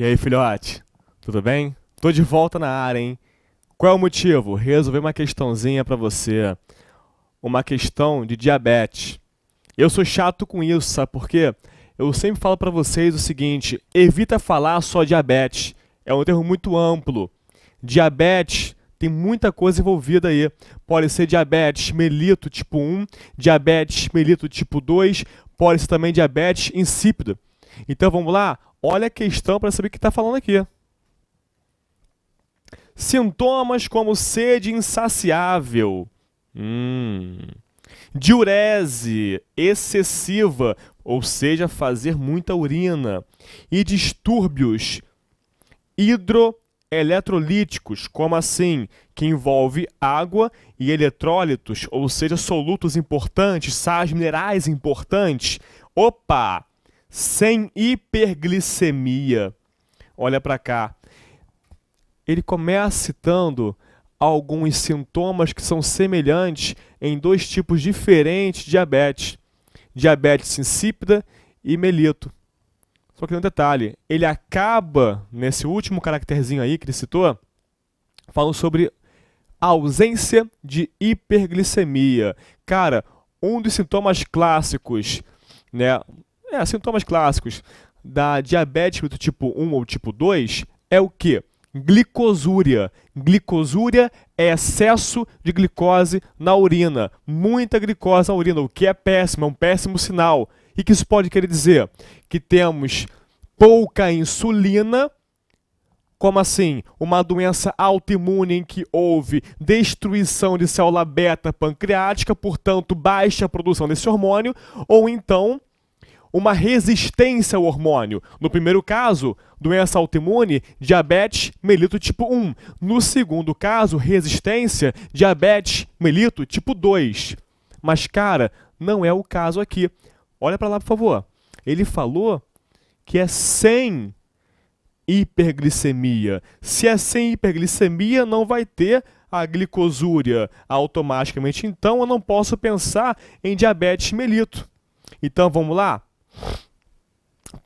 E aí, filhote? Tudo bem? Tô de volta na área, hein? Qual é o motivo? Resolver uma questãozinha para você. Uma questão de diabetes. Eu sou chato com isso, sabe por quê? Eu sempre falo para vocês o seguinte: evita falar só diabetes. É um termo muito amplo. Diabetes tem muita coisa envolvida aí. Pode ser diabetes melito tipo 1, diabetes melito tipo 2, pode ser também diabetes insípida. Então vamos lá? Olha a questão para saber o que está falando aqui. Sintomas como sede insaciável, hum. diurese excessiva, ou seja, fazer muita urina, e distúrbios hidroeletrolíticos, como assim? Que envolve água e eletrólitos, ou seja, solutos importantes, sais minerais importantes. Opa! sem hiperglicemia. Olha para cá. Ele começa citando alguns sintomas que são semelhantes em dois tipos diferentes de diabetes: diabetes insípida e melito. Só que tem um detalhe: ele acaba, nesse último caracterzinho aí que ele citou, falando sobre ausência de hiperglicemia. Cara, um dos sintomas clássicos, né, é, sintomas clássicos da diabetes do tipo 1 ou tipo 2 é o que? Glicosúria. Glicosúria é excesso de glicose na urina. Muita glicose na urina, o que é péssimo, é um péssimo sinal. E que isso pode querer dizer? Que temos pouca insulina. Como assim? Uma doença autoimune em que houve destruição de célula beta pancreática, portanto, baixa produção desse hormônio, ou então uma resistência ao hormônio. No primeiro caso, doença autoimune, diabetes mellito tipo 1. No segundo caso, resistência, diabetes mellito tipo 2. Mas, cara, não é o caso aqui. Olha para lá, por favor. Ele falou que é sem hiperglicemia. Se é sem hiperglicemia, não vai ter a glicosúria automaticamente. Então, eu não posso pensar em diabetes mellito. Então, vamos lá?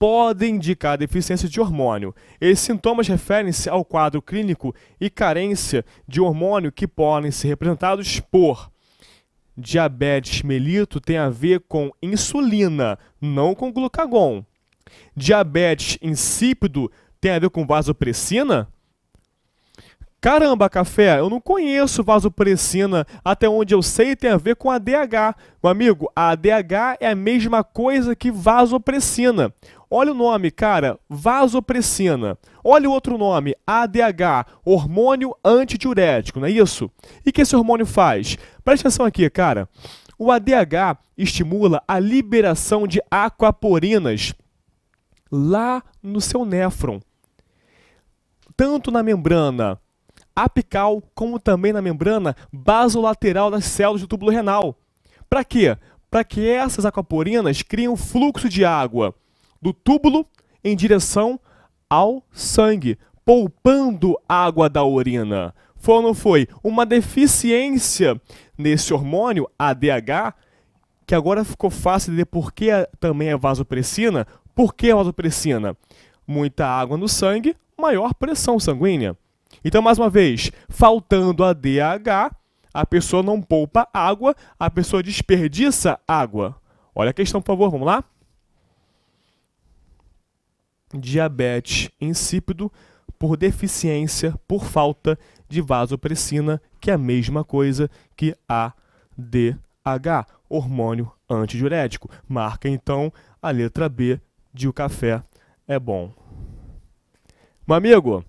podem indicar deficiência de hormônio. Esses sintomas referem-se ao quadro clínico e carência de hormônio que podem ser representados por diabetes mellito tem a ver com insulina, não com glucagon. Diabetes insípido tem a ver com vasopressina? Caramba, café, eu não conheço vasopressina. Até onde eu sei, tem a ver com ADH. Meu amigo, a ADH é a mesma coisa que vasopressina. Olha o nome, cara, vasopressina. Olha o outro nome, ADH, hormônio antidiurético, não é isso? E o que esse hormônio faz? Presta atenção aqui, cara. O ADH estimula a liberação de aquaporinas lá no seu néfron tanto na membrana apical, como também na membrana basolateral das células do túbulo renal. Para quê? Para que essas aquaporinas criem um fluxo de água do túbulo em direção ao sangue, poupando água da urina. Foi ou não foi? Uma deficiência nesse hormônio, ADH, que agora ficou fácil de ver por que é, também é vasopressina. Por que vasopressina? Muita água no sangue, maior pressão sanguínea. Então, mais uma vez, faltando a DH, a pessoa não poupa água, a pessoa desperdiça água. Olha a questão, por favor, vamos lá? Diabetes insípido por deficiência, por falta de vasopressina, que é a mesma coisa que ADH, hormônio antidiurético. Marca então a letra B de o café é bom. Meu amigo,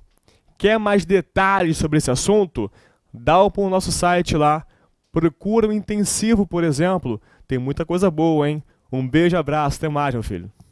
Quer mais detalhes sobre esse assunto? Dá o para o nosso site lá. Procura o um intensivo, por exemplo. Tem muita coisa boa, hein? Um beijo, abraço, até mais, meu filho.